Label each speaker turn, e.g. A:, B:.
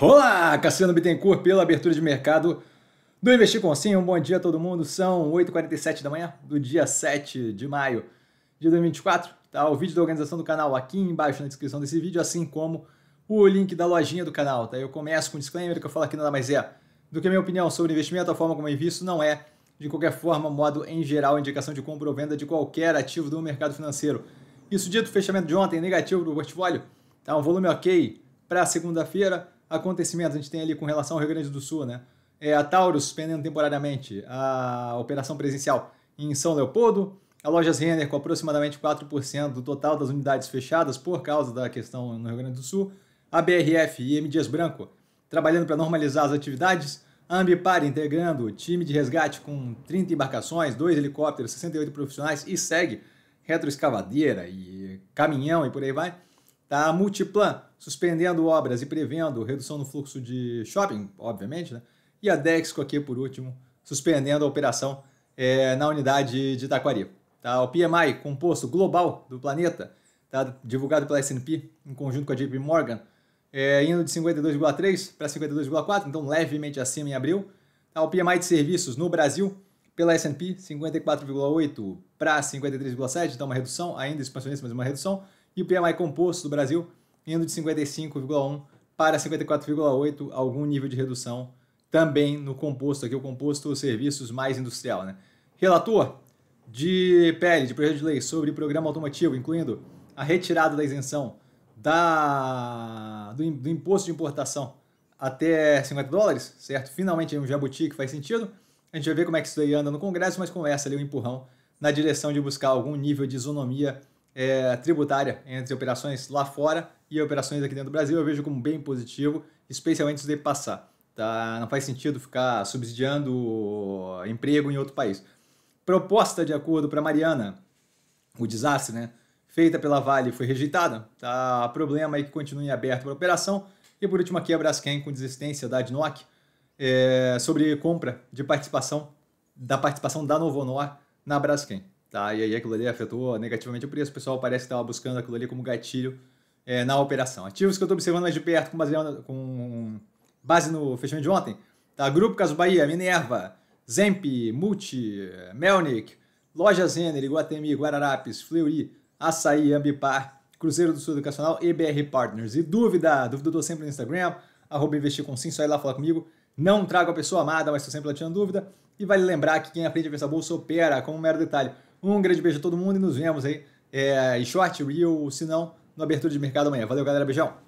A: Olá, Cassiano Bittencourt pela abertura de mercado do Investir com Sim. Um bom dia a todo mundo. São 8h47 da manhã do dia 7 de maio de 2024. Tá o vídeo da organização do canal aqui embaixo na descrição desse vídeo, assim como o link da lojinha do canal. Tá? Eu começo com um disclaimer que eu falo aqui nada mais é do que a minha opinião sobre investimento, a forma como eu invisto não é, de qualquer forma, modo em geral, indicação de compra ou venda de qualquer ativo do mercado financeiro. Isso dito, fechamento de ontem negativo do portfólio. Tá um volume ok para segunda-feira acontecimentos a gente tem ali com relação ao Rio Grande do Sul, né? É, a Taurus suspendendo temporariamente a operação presencial em São Leopoldo, a Lojas Renner com aproximadamente 4% do total das unidades fechadas por causa da questão no Rio Grande do Sul, a BRF e M. Dias Branco trabalhando para normalizar as atividades, a Ambipar integrando time de resgate com 30 embarcações, dois helicópteros, 68 profissionais e segue retroescavadeira e caminhão e por aí vai. Tá? A Multiplan, suspendendo obras e prevendo redução no fluxo de shopping, obviamente, né? E a Dexco aqui, por último, suspendendo a operação é, na unidade de Itaquari. Tá? O PMI, composto global do planeta, tá? divulgado pela S&P em conjunto com a JP Morgan, é, indo de 52,3 para 52,4, então levemente acima em abril. Tá? O PMI de serviços no Brasil, pela S&P, 54,8 para 53,7, então uma redução, ainda expansionista, mas uma redução e o PMI é composto do Brasil indo de 55,1 para 54,8, algum nível de redução também no composto aqui, o composto serviços mais industrial. Né? Relator de PL, de projeto de lei sobre programa automotivo, incluindo a retirada da isenção da, do, do imposto de importação até 50 dólares, certo? Finalmente um jabuti que faz sentido. A gente vai ver como é que isso aí anda no Congresso, mas começa ali um empurrão na direção de buscar algum nível de isonomia é, tributária entre operações lá fora e operações aqui dentro do Brasil eu vejo como bem positivo, especialmente se de passar. Tá? Não faz sentido ficar subsidiando emprego em outro país. Proposta de acordo para Mariana, o desastre, né? Feita pela Vale foi rejeitada. Tá? Problema aí é que continua em aberto para operação. E por último aqui a Braskem com desistência da Adnoc é, sobre compra de participação da participação da Novonor na Braskem. Tá? E aí aquilo ali afetou negativamente o preço. O pessoal parece que estava buscando aquilo ali como gatilho é, na operação. Ativos que eu estou observando mais de perto com base, com base no fechamento de ontem. Tá? Grupo Caso Bahia, Minerva, Zemp, Multi, Melnick, Loja Zener, Iguatemi, Guararapes, Fleury, Açaí, Ambipar, Cruzeiro do Sul Educacional e BR Partners. E dúvida, dúvida eu tô sempre no Instagram, arroba investir com sim, só ir lá falar comigo. Não trago a pessoa amada, mas estou sempre lá tirando dúvida. E vale lembrar que quem aprende a pensar bolsa opera, como um mero detalhe. Um grande beijo a todo mundo e nos vemos aí. É, em short, real, se não, no abertura de mercado amanhã. Valeu, galera. Beijão.